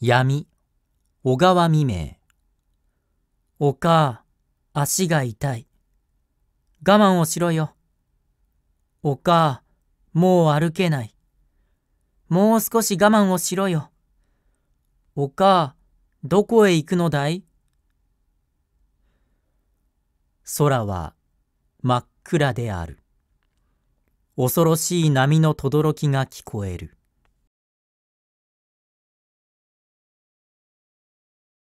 闇、小川未明。おかあ、足が痛い。我慢をしろよ。おかあ、もう歩けない。もう少し我慢をしろよ。おかあ、どこへ行くのだい空は真っ暗である。恐ろしい波の轟きが聞こえる。